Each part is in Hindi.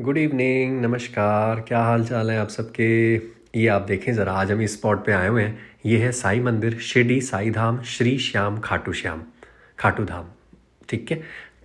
गुड इवनिंग नमस्कार क्या हाल चाल है आप सबके ये आप देखें ज़रा आज हम इस स्पॉट पे आए हुए हैं ये है साई मंदिर शिरडी साई धाम श्री श्याम खाटू श्याम खाटू धाम ठीक है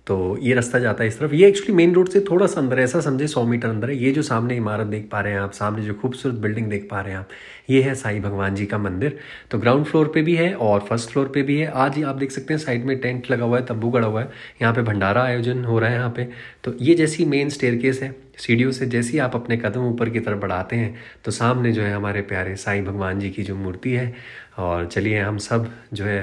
तो ये रास्ता जाता है इस तरफ ये एक्चुअली मेन रोड से थोड़ा सा अंदर ऐसा समझे सौ मीटर अंदर है ये जो सामने इमारत देख पा रहे हैं आप सामने जो खूबसूरत बिल्डिंग देख पा रहे हैं आप ये है साई भगवान जी का मंदिर तो ग्राउंड फ्लोर पे भी है और फर्स्ट फ्लोर पे भी है आज ही आप देख सकते हैं साइड में टेंट लगा हुआ है तब्बू गड़ा हुआ है यहाँ पे भंडारा आयोजन हो रहा है यहाँ पे तो ये जैसी मेन स्टेयर है सीढ़ियों से जैसे ही आप अपने कदम ऊपर की तरफ बढ़ाते हैं तो सामने जो है हमारे प्यारे साईं भगवान जी की जो मूर्ति है और चलिए हम सब जो है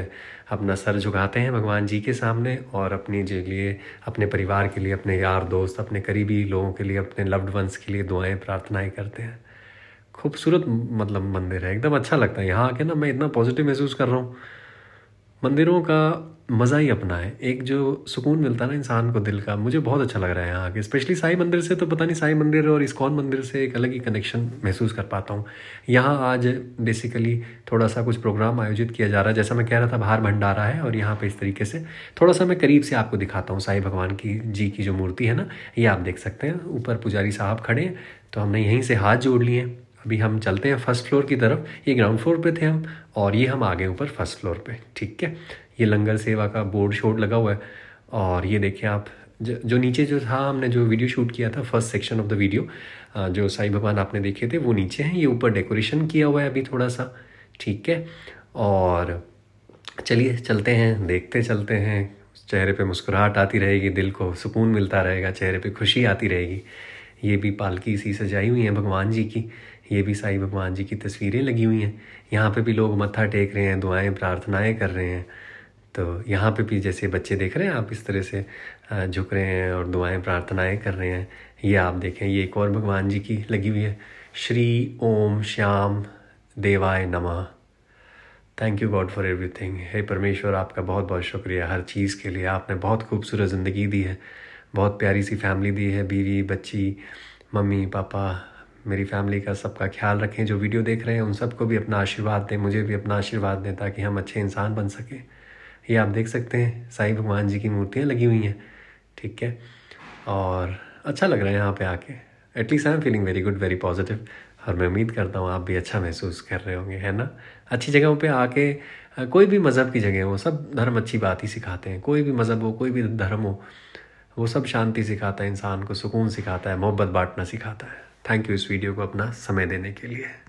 अपना सर झुकाते हैं भगवान जी के सामने और अपनी जो लिए अपने परिवार के लिए अपने यार दोस्त अपने करीबी लोगों के लिए अपने लव्ड वंस के लिए दुआएं प्रार्थनाएं करते हैं खूबसूरत मतलब मंदिर है एकदम अच्छा लगता है यहाँ आके ना मैं इतना पॉजिटिव महसूस कर रहा हूँ मंदिरों का मज़ा ही अपना है एक जो सुकून मिलता है ना इंसान को दिल का मुझे बहुत अच्छा लग रहा है यहाँ के स्पेशली साई मंदिर से तो पता नहीं साई मंदिर और इस्कॉन मंदिर से एक अलग ही कनेक्शन महसूस कर पाता हूँ यहाँ आज बेसिकली थोड़ा सा कुछ प्रोग्राम आयोजित किया जा रहा है जैसा मैं कह रहा था बाहर भंडारा है और यहाँ पर इस तरीके से थोड़ा सा मैं करीब से आपको दिखाता हूँ साई भगवान की जी की जो मूर्ति है ना ये आप देख सकते हैं ऊपर पुजारी साहब खड़े हैं तो हमने यहीं से हाथ जोड़ लिए अभी हम चलते हैं फर्स्ट फ्लोर की तरफ ये ग्राउंड फ्लोर पे थे हम और ये हम आगे ऊपर फर्स्ट फ्लोर पे ठीक है ये लंगर सेवा का बोर्ड शोर्ड लगा हुआ है और ये देखिए आप ज, जो नीचे जो था हमने जो वीडियो शूट किया था first section of the video जो साई भगवान आपने देखे थे वो नीचे हैं ये ऊपर डेकोरेशन किया हुआ है अभी थोड़ा सा ठीक है और चलिए चलते हैं देखते चलते हैं चेहरे पे मुस्कुराहट आती रहेगी दिल को सुकून मिलता रहेगा चेहरे पे खुशी आती रहेगी ये भी पालकी इसी सजाई हुई है भगवान जी की ये भी साईं भगवान जी की तस्वीरें लगी हुई हैं यहाँ पे भी लोग मत्था टेक रहे हैं दुआएं प्रार्थनाएं कर रहे हैं तो यहाँ पे भी जैसे बच्चे देख रहे हैं आप इस तरह से झुक रहे हैं और दुआएं प्रार्थनाएं कर रहे हैं ये आप देखें ये एक और भगवान जी की लगी हुई है श्री ओम श्याम देवाय नमः thank you God for everything हे परमेश्वर आपका बहुत बहुत शुक्रिया हर चीज़ के लिए आपने बहुत खूबसूरत ज़िंदगी दी है बहुत प्यारी सी फैमिली दी है बीवी बच्ची मम्मी पापा मेरी फैमिली का सबका ख्याल रखें जो वीडियो देख रहे हैं उन सबको भी अपना आशीर्वाद दें मुझे भी अपना आशीर्वाद दें ताकि हम अच्छे इंसान बन सकें ये आप देख सकते हैं साईं भगवान जी की मूर्तियाँ लगी हुई हैं ठीक है और अच्छा लग रहा है यहाँ पे आके at least I am feeling very good very positive और मैं उम्मीद करता हूँ आप भी अच्छा महसूस कर रहे होंगे है ना अच्छी जगहों पे आके कोई भी मज़हब की जगह हो सब धर्म अच्छी बात ही सिखाते हैं कोई भी मज़हब हो कोई भी धर्म हो वो सब शांति सिखाता है इंसान को सुकून सिखाता है मोहब्बत बांटना सिखाता है थैंक यू इस वीडियो को अपना समय देने के लिए